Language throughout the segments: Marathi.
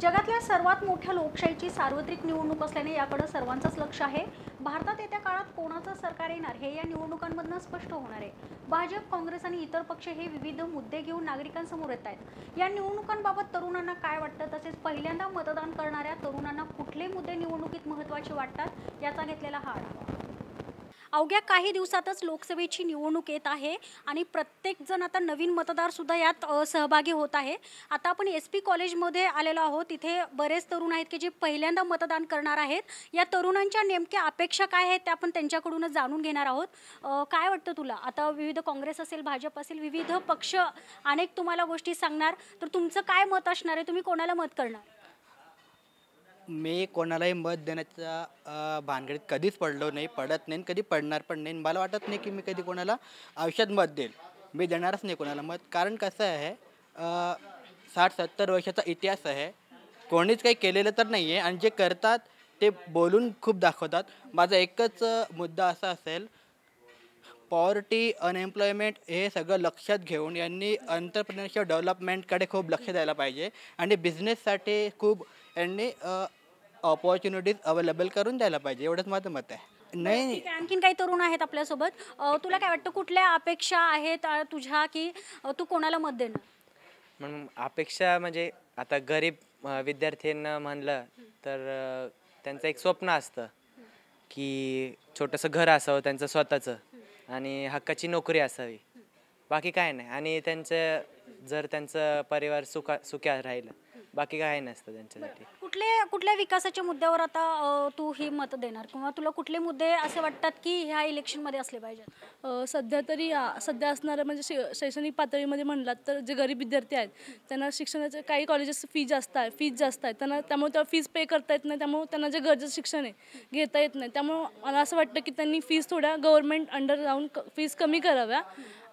जगातल्या सर्वात मोठ्या लोकशाहीची सार्वत्रिक निवडणूक असल्याने याकडे सर्वांचंच लक्ष आहे भारतात येत्या काळात कोणाचं सरकार येणार हे या निवडणुकांमधनं स्पष्ट होणार आहे भाजप काँग्रेस आणि इतर पक्ष हे विविध मुद्दे घेऊन नागरिकांसमोर येत आहेत या निवडणुकांबाबत तरुणांना काय वाटतं तसेच पहिल्यांदा मतदान करणाऱ्या तरुणांना कुठले मुद्दे निवडणुकीत महत्त्वाचे वाटतात याचा घेतलेला हा आढावा अवघ्या काही दिवसातच लोकसभेची निवडणूक येत आहे आणि प्रत्येकजण आता नवीन मतदारसुद्धा यात सहभागी होत आहे आता आपण एस पी कॉलेजमध्ये आलेलो आहोत तिथे बरेच तरुण आहेत की जे पहिल्यांदा मतदान करणार आहेत या तरुणांच्या नेमक्या अपेक्षा काय आहेत त्या आपण त्यांच्याकडूनच जाणून घेणार आहोत काय वाटतं तुला आता विविध काँग्रेस असेल भाजप असेल विविध पक्ष अनेक तुम्हाला गोष्टी सांगणार तर तुमचं काय मत असणार आहे तुम्ही कोणाला मत करणार मी कोणालाही मत देण्याचा भानगडीत कधीच पडलो नाही पडत नाही कधी पडणार पण नाही मला वाटत नाही की मी कधी कोणाला आयुष्यात मत देईल मी देणारच नाही कोणाला मत कारण कसं आहे साठ सत्तर वर्षाचा इतिहास आहे कोणीच काही केलेलं तर नाही आहे आणि जे करतात ते बोलून खूप दाखवतात माझा एकच मुद्दा असा असेल पॉवर्टी अनएम्प्लॉयमेंट हे सगळं लक्षात घेऊन यांनी आंतरप्रदेश डेव्हलपमेंटकडे खूप लक्ष द्यायला पाहिजे आणि बिझनेससाठी खूप यांनी ऑपॉर्च्युनिटीज अवेलेबल करून द्यायला पाहिजे एवढंच माझं मत आहे नाही आणखीन काही तरुण आहेत आपल्यासोबत तुला काय वाटतं कुठल्या अपेक्षा आहेत तुझ्या की तू कोणाला मत देणं म्हणून अपेक्षा म्हणजे आता गरीब विद्यार्थ्यांना म्हणलं तर त्यांचं एक स्वप्न असतं की छोटंसं घर असावं त्यांचं स्वतःचं आणि हक्काची नोकरी असावी बाकी काय नाही आणि त्यांचं जर त्यांचं परिवार सुखा सुख्या राहिलं बाकी काय नसतं त्यांच्यासाठी कुठल्या कुठल्या विकासाच्या मुद्द्यावर आता तू ही मत देणार किंवा तुला कुठले मुद्दे असे वाटतात की ह्या इलेक्शनमध्ये असले पाहिजेत सध्या तरी सध्या असणारं म्हणजे शैक्षणिक पातळीमध्ये म्हणलात तर जे गरीब विद्यार्थी आहेत त्यांना शिक्षणाचे काही कॉलेजेस फी जास्त आहे फीज जास्त आहे त्यांना त्यामुळे त्या फीज पे करता येत नाही त्यामुळे त्यांना जे गरजेचं शिक्षण आहे घेता येत नाही त्यामुळे मला असं वाटतं की त्यांनी फीज थोड्या गव्हर्नमेंट अंडर जाऊन फीज कमी कराव्या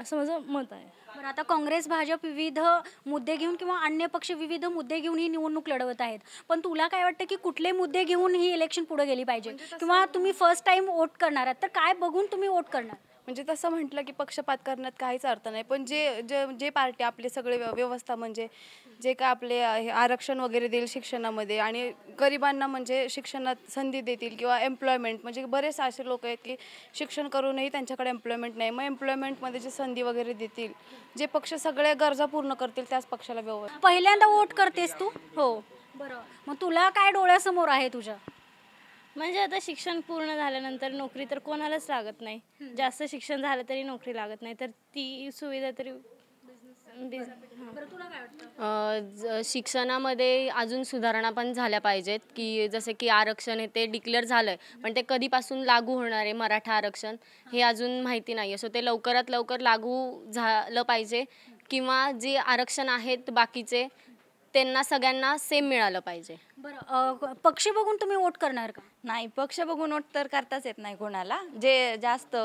असं माझं मत आहे बरं आता काँग्रेस भाजप विविध मुद्दे घेऊन किंवा अन्य पक्ष विविध मुद्दे घेऊन ही निवडणूक लढवत आहेत पण तुला काय वाटतं की कुठले मुद्दे घेऊन ही इलेक्शन पुढे गेली पाहिजे म्हणजे किंवा तुम्ही फर्स्ट टाइम वोट करणार आहात तर काय बघून तुम्ही वोट करणार म्हणजे तसं म्हटलं की पक्षपात करण्यात काहीच अर्थ नाही पण जे जे पार्टी आपले सगळे व्यवस्था म्हणजे जे काय आपले आरक्षण वगैरे देईल शिक्षणामध्ये आणि गरिबांना म्हणजे शिक्षणात संधी देतील किंवा एम्प्लॉयमेंट म्हणजे बरेच असे लोक आहेत की शिक्षण करूनही त्यांच्याकडे एम्प्लॉयमेंट नाही मग एम्प्लॉयमेंटमध्ये जे संधी वगैरे देतील जे पक्ष सगळ्या गरजा पूर्ण करतील त्याच पक्षाला व्यवस्था पहिल्यांदा वोट करतेस तू हो बरोबर मग तुला काय डोळ्यासमोर आहे तुझ्या म्हणजे आता शिक्षण पूर्ण झाल्यानंतर नोकरी तर कोणालाच लागत नाही जास्त शिक्षण झालं तरी नोकरी लागत नाही तर ती सुविधा तरी शिक्षणामध्ये अजून सुधारणा पण झाल्या पाहिजेत की जसं की आरक्षण हे ते डिक्लेअर झालं आहे पण ते कधीपासून लागू होणार आहे मराठा आरक्षण हे अजून माहिती नाही आहे सो ते लवकरात लवकर लागू झालं पाहिजे किंवा जे आरक्षण आहेत बाकीचे त्यांना सगळ्यांना सेम मिळालं पाहिजे बरं पक्ष बघून तुम्ही वोट करणार का नाही पक्ष बघून वोट तर करताच येत नाही कोणाला जे जास्त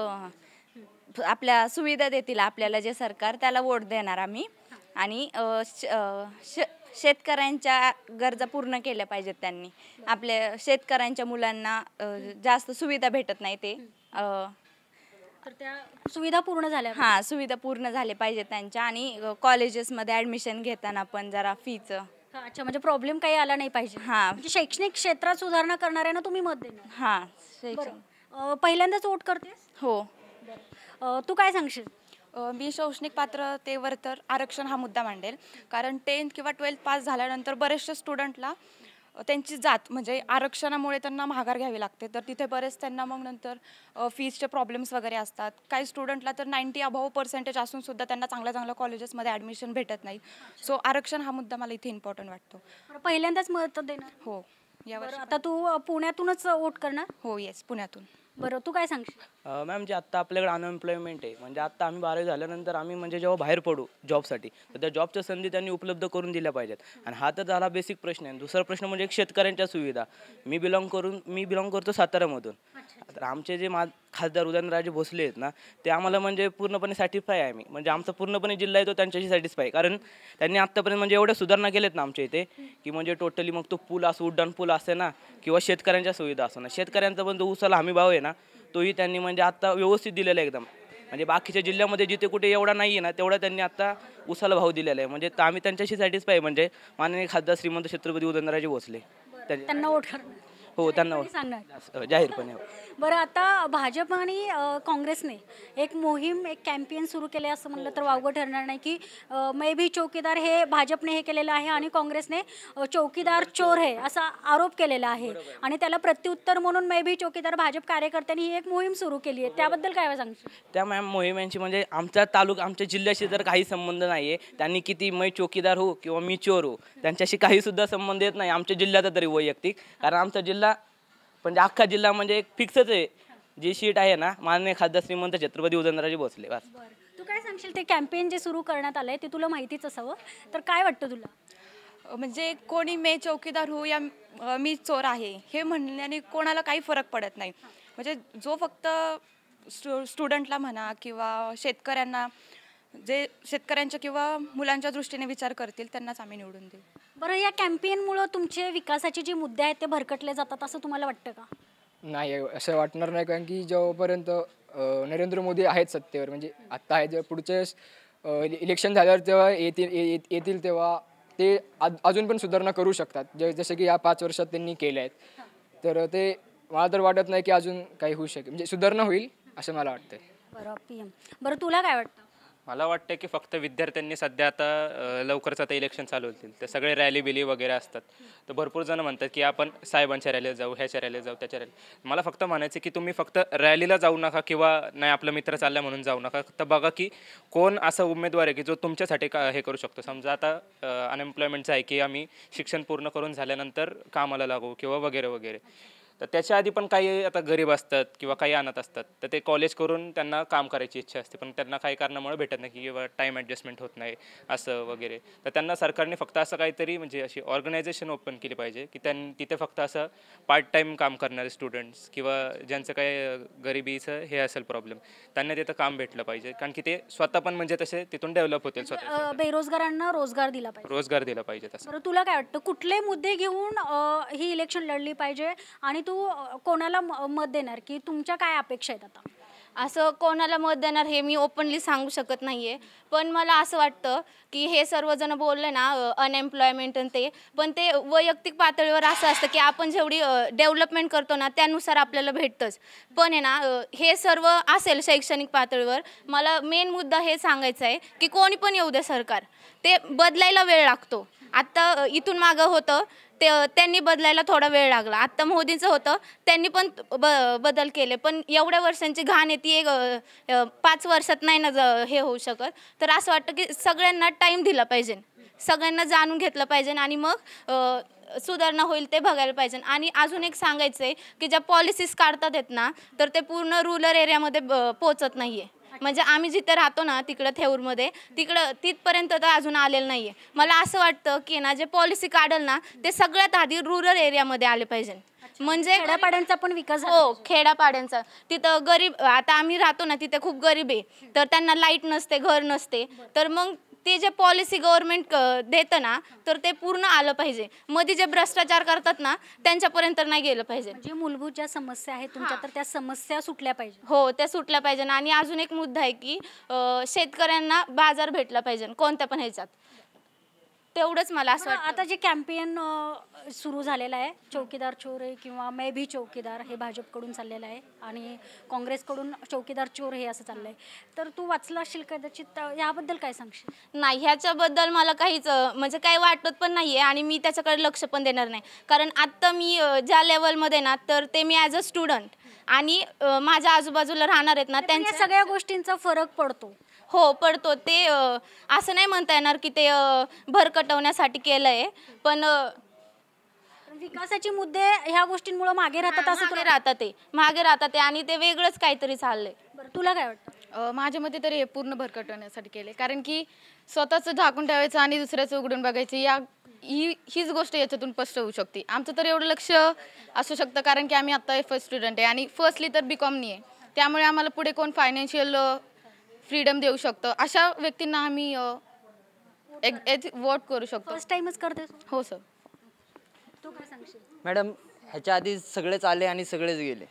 आपल्या सुविधा देतील आपल्याला जे सरकार त्याला वोट देणार आम्ही आणि शेतकऱ्यांच्या गरजा पूर्ण केल्या पाहिजेत त्यांनी आपल्या शेतकऱ्यांच्या मुलांना जास्त सुविधा भेटत नाही ते तर त्या सुविधा पूर्ण झाल्या हा सुविधा पूर्ण झाल्या पाहिजे त्यांच्या आणि कॉलेजेसमध्ये ऍडमिशन घेताना पण जरा फीचं अच्छा म्हणजे प्रॉब्लेम काही आला नाही पाहिजे हा म्हणजे शैक्षणिक क्षेत्रात सुधारणा ना तुम्ही मत देणार हा शैक्षणिक पहिल्यांदाच वोट करतेस हो तू काय सांगशील मी शैक्षणिक पात्रतेवर तर आरक्षण हा मुद्दा मांडेल कारण टेन्थ किंवा ट्वेल्थ पास झाल्यानंतर बरेचशा स्टुडंटला त्यांची जात म्हणजे आरक्षणामुळे त्यांना माघार घ्यावी लागते तर तिथे बरेच त्यांना मग नंतर फीजचे प्रॉब्लेम्स वगैरे असतात काही स्टुडंटला तर नाईंटी अभाव पर्सेंटेज असून सुद्धा त्यांना चांगल्या चांगल्या कॉलेजेसमध्ये ॲडमिशन भेटत नाही सो आरक्षण हा मुद्दा मला इथे इम्पॉर्टंट वाटतो पहिल्यांदाच महत्त्व देणार हो यावर आता तू पुण्यातूनच वोट करणार हो येस पुण्यातून बरं तू काय सांगशील मॅम जे आता आपल्याकडे अनएम्प्लॉयमेंट आहे म्हणजे आता आम्ही बारावी झाल्यानंतर आम्ही म्हणजे जेव्हा बाहेर पडू जॉबसाठी तर त्या जॉबच्या संधी त्यांनी उपलब्ध करून दिल्या पाहिजेत आणि हा तर झाला बेसिक प्रश्न आहे दुसरा प्रश्न म्हणजे शेतकऱ्यांच्या सुविधा मी बिलॉंग करून मी बिलॉंग करतो साताऱ्यामधून तर आमचे जे मा खासदार उदयनराजे भोसले आहेत ना ते आम्हाला म्हणजे पूर्णपणे सॅटिस्फाय आहे आम्ही म्हणजे आमचा पूर्णपणे जिल्हा आहे तो त्यांच्याशी सॅटिस्फाय कारण त्यांनी आत्तापर्यंत म्हणजे एवढ्या सुधारणा केल्यात ना आमच्या इथे की म्हणजे टोटली मग तो पूल असो उड्डाण पूल असे ना किंवा शेतकऱ्यांच्या सुविधा असो ना शेतकऱ्यांचा पण जो उसाला हमी भाव आहे ना तोही त्यांनी म्हणजे आत्ता व्यवस्थित दिलेला आहे एकदम म्हणजे बाकीच्या जिल्ह्यामध्ये जिथे कुठे एवढा नाही आहे ना तेवढा त्यांनी आत्ता उसाला भाव दिलेला आहे म्हणजे आम्ही त्यांच्याशी सॅटिस्फाय म्हणजे माननीय खासदार श्रीमंत छत्रपती उदयनराजे भोसले त्यांना हो त्यांना हो. जाहीरपणे हो. बरं आता भाजप आणि काँग्रेसने एक मोहीम एक कॅम्पेन सुरू केले असं म्हणलं तर हो, वावगं ठरणार नाही की मे बी चौकीदार हे भाजपने हे केलेलं आहे आणि काँग्रेसने चौकीदार चोर हे असा आरोप केलेला आहे आणि त्याला प्रत्युत्तर म्हणून मे बी चौकीदार भाजप कार्यकर्त्यांनी ही एक मोहीम सुरू केली आहे हो. त्याबद्दल काय सांगू त्या मॅम मोहीम म्हणजे आमचा तालुका आमच्या जिल्ह्याशी तर काही संबंध नाही त्यांनी किती मै चौकीदार हो किंवा मी चोर हो त्यांच्याशी काही सुद्धा संबंध येत नाही आमच्या जिल्ह्याचा तरी वैयक्तिक कारण आमचा जिल्हा म्हणजे अख्खा जिल्हा म्हणजे एक फिक्सच आहे जी शीट आहे ना माननीय खासदार श्रीमंत छत्रपती उदयनराजे भोसले बस तू काय सांगशील ते कॅम्पेन जे सुरू करण्यात आलंय ते तुला माहितीच असावं तर काय वाटतं तुला म्हणजे कोणी मे चौकीदार हो या मी चोर आहे हे म्हणल्याने कोणाला काही फरक पडत नाही म्हणजे जो फक्त स्टुडंटला म्हणा किंवा शेतकऱ्यांना जे शेतकऱ्यांच्या किंवा मुलांच्या दृष्टीने विचार करतील त्यांनाच आम्ही निवडून देऊ बरं या मुळे तुमचे विकासाचे जे मुद्दे आहेत ते भरकटले जातात असं तुम्हाला वाटतं का नाही असं वाटणार नाही कारण की जेव्हापर्यंत नरेंद्र मोदी आहेत सत्तेवर म्हणजे आता आहे जेव्हा पुढचे इलेक्शन झाल्यावर जेव्हा येतील येतील तेव्हा ते अजून पण सुधारणा करू शकतात जे जसे की या पाच वर्षात त्यांनी केले आहेत तर ते मला तर वाटत नाही की अजून काही होऊ शकेल म्हणजे सुधारणा होईल असं मला वाटतंय बरं पी एम बरं तुला काय वाटतं मला वाटतं की फक्त विद्यार्थ्यांनी सध्या आता लवकरच आता इलेक्शन चालू होतील तर सगळे रॅली बिली वगैरे असतात तर भरपूर जण म्हणतात की आपण साहेबांच्या रॅलीला जाऊ ह्याच्या रॅलीला जाऊ त्याच्या रॅली मला फक्त म्हणायचं की तुम्ही फक्त रॅलीला जाऊ नका किंवा नाही आपलं मित्र चालला म्हणून जाऊ नका तर बघा की कोण असा उमेदवार आहे की जो तुमच्यासाठी का हे करू शकतो समजा आता अनएम्प्लॉयमेंटचं आहे की आम्ही शिक्षण पूर्ण करून झाल्यानंतर कामाला लागू किंवा वगैरे वगैरे तर त्याच्या आधी पण काही आता गरीब असतात किंवा काही आणत असतात तर ते कॉलेज करून त्यांना काम करायची इच्छा असते पण त्यांना काही कारणामुळे भेटत नाही किंवा टाईम ॲडजस्टमेंट होत नाही असं वगैरे तर त्यांना सरकारने फक्त असं काहीतरी म्हणजे अशी ऑर्गनायझेशन ओपन केली पाहिजे की त्यां तिथे फक्त असं पार्ट टाईम काम करणारे स्टुडंट्स किंवा ज्यांचं काय गरिबीचं हे असेल प्रॉब्लेम त्यांना तिथं काम भेटलं पाहिजे कारण की ते स्वतः पण म्हणजे तसे तिथून डेव्हलप होतील म्हणजे, स्वतः बेरोजगारांना रोजगार दिला पाहिजे रोजगार दिला पाहिजे तसं तुला काय वाटतं कुठले मुद्दे घेऊन ही इलेक्शन लढली पाहिजे आणि तू कोणाला मत देणार की तुमच्या काय अपेक्षा आहेत आता असं कोणाला मत देणार हे मी ओपनली सांगू शकत नाही आहे पण मला असं वाटतं की हे सर्वजण बोलले ना अनएम्प्लॉयमेंट आणि ते पण ते वैयक्तिक पातळीवर असं असतं की आपण जेवढी डेव्हलपमेंट करतो ना त्यानुसार आपल्याला भेटतंच पण आहे ना हे सर्व असेल शैक्षणिक पातळीवर मला मेन मुद्दा हे सांगायचा आहे की कोणी पण येऊ दे सरकार ते बदलायला वेळ लागतो आत्ता इथून मागं होतं ते त्यांनी बदलायला थोडा वेळ लागला आत्ता मोदींचं होतं त्यांनी पण ब बदल केले पण एवढ्या वर्षांची घाण येते एक पाच वर्षात नाही ना हे होऊ शकत तर असं वाटतं की सगळ्यांना टाईम दिला पाहिजे सगळ्यांना जाणून घेतलं पाहिजे आणि मग सुधारणा होईल ते बघायला पाहिजे आणि अजून एक सांगायचं आहे की ज्या पॉलिसीज काढतात आहेत ना तर ते पूर्ण रुरल एरियामध्ये पोचत नाही आहे म्हणजे आम्ही जिथे राहतो ना तिकडं थेऊरमध्ये तिकडं तिथपर्यंत तर अजून आलेलं नाही आहे मला असं वाटतं की ना जे पॉलिसी काढल ना ते सगळ्यात आधी रुरल एरियामध्ये आले पाहिजे म्हणजे, म्हणजे खेड्यापाड्यांचा पण विकास हो खेड्यापाड्यांचा तिथं गरीब आता आम्ही राहतो ना तिथे खूप गरीब आहे तर त्यांना लाईट नसते घर नसते तर मग ते जे पॉलिसी गव्हर्नमेंट देतं ना तर ते पूर्ण आलं पाहिजे मध्ये जे भ्रष्टाचार करतात ना त्यांच्यापर्यंत नाही गेलं पाहिजे जे म्हणजे मूलभूत ज्या समस्या आहेत तुमच्या तर त्या समस्या सुटल्या पाहिजे हो त्या सुटल्या पाहिजे आणि अजून एक मुद्दा आहे की शेतकऱ्यांना बाजार भेटला पाहिजे कोणत्या पण ह्याच्यात तेवढंच मला असं वाटतं आता जे कॅम्पेन सुरू झालेलं आहे चौकीदार चोर आहे किंवा मे बी चौकीदार हे भाजपकडून चाललेलं आहे आणि काँग्रेसकडून चौकीदार चोर हे असं चाललं आहे तर तू वाचलं असशील कदाचित याबद्दल काय सांगशील नाही ह्याच्याबद्दल मला काहीच म्हणजे काही वाटत पण नाही आहे आणि मी त्याच्याकडे लक्ष पण देणार नाही कारण आत्ता मी ज्या लेवलमध्ये ना तर ते मी ॲज अ स्टुडंट आणि माझ्या आजूबाजूला राहणार आहेत ना त्यांच्या सगळ्या गोष्टींचा फरक पडतो हो पडतो ते असं नाही म्हणता येणार की ते भरकटवण्यासाठी केलं आहे पण विकासाचे मुद्दे ह्या गोष्टींमुळे मागे राहतात असं राहतात ते मागे राहतात ते आणि ते वेगळंच काहीतरी चाललंय तुला काय वाटतं माझ्या मते तरी हे पूर्ण भरकटवण्यासाठी केले कारण की स्वतःचं झाकून ठेवायचं आणि दुसऱ्याचं उघडून बघायचं या ही हीच गोष्ट याच्यातून स्पष्ट होऊ शकते आमचं तर एवढं लक्ष असू शकतं कारण की आम्ही आता फर्स्ट स्टुडंट आहे आणि फर्स्टली तर बी नाही आहे त्यामुळे आम्हाला पुढे कोण फायनान्शियल फ्रीडम देऊ शकतो अशा व्यक्तींना आम्ही वोट करू शकतो फर्स्ट टाइमच करते हो सर तू काय सांगशील मॅडम ह्याच्या आधी सगळेच आले आणि सगळेच गेले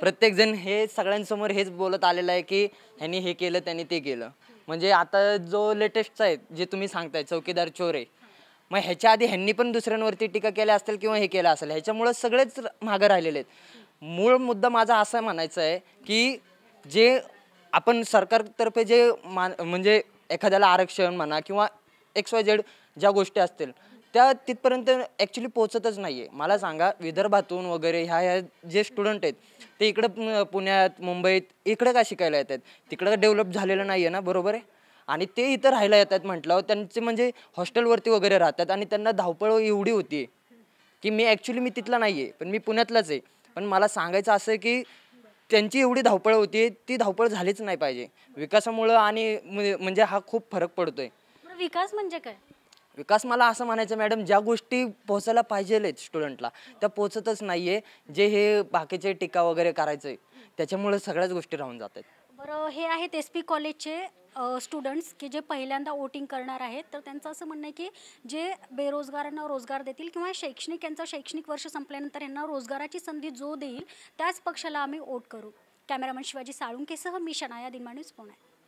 प्रत्येकजण हे सगळ्यांसमोर हेच बोलत आलेलं आहे की ह्यांनी हे केलं त्यांनी ते केलं म्हणजे आता जो लेटेस्टचा आहे जे तुम्ही सांगताय चौकीदार चोर आहे मग ह्याच्या आधी ह्यांनी पण दुसऱ्यांवरती टीका केल्या असतील किंवा हे केलं असेल ह्याच्यामुळं सगळेच मागं राहिलेले आहेत मूळ मुद्दा माझा असा म्हणायचं आहे की जे आपण सरकारतर्फे जे मान म्हणजे एखाद्याला आरक्षण म्हणा किंवा एक्स वाय झेड ज्या गोष्टी असतील त्या तिथपर्यंत ॲक्च्युली पोचतच नाही आहे मला सांगा विदर्भातून वगैरे ह्या ह्या जे स्टुडंट आहेत ते इकडं पुण्यात मुंबईत इकडं का शिकायला येतात तिकडं डेव्हलप झालेलं नाही आहे ना बरोबर आहे आणि ते इथं राहायला येतात म्हटलं त्यांचे म्हणजे हॉस्टेलवरती वगैरे राहतात आणि त्यांना धावपळ एवढी होती की मी ॲक्च्युली मी तिथला नाही आहे पण मी पुण्यातलाच आहे पण मला सांगायचं असं आहे की त्यांची एवढी धावपळ होती ती धावपळ झालीच नाही पाहिजे विकासामुळं आणि म्हणजे हा खूप फरक पडतोय विकास म्हणजे काय विकास मला असं म्हणायचं मॅडम ज्या गोष्टी पोहोचायला पाहिजेलेत स्टुडंटला त्या पोहोचतच नाहीये जे हे बाकीचे टीका वगैरे करायचंय त्याच्यामुळे सगळ्याच गोष्टी राहून जातात बरं हे आहेत एस पी कॉलेजचे स्टुडंट्स की जे पहिल्यांदा वोटिंग करणार आहेत तर त्यांचं असं म्हणणं आहे की जे बेरोजगारांना रोजगार देतील किंवा शैक्षणिक यांचं शैक्षणिक वर्ष संपल्यानंतर यांना रोजगाराची संधी जो देईल त्याच पक्षाला आम्ही वोट करू कॅमेरामन शिवाजी साळुंकेसह मी शनाया दिनमाणूस पुणे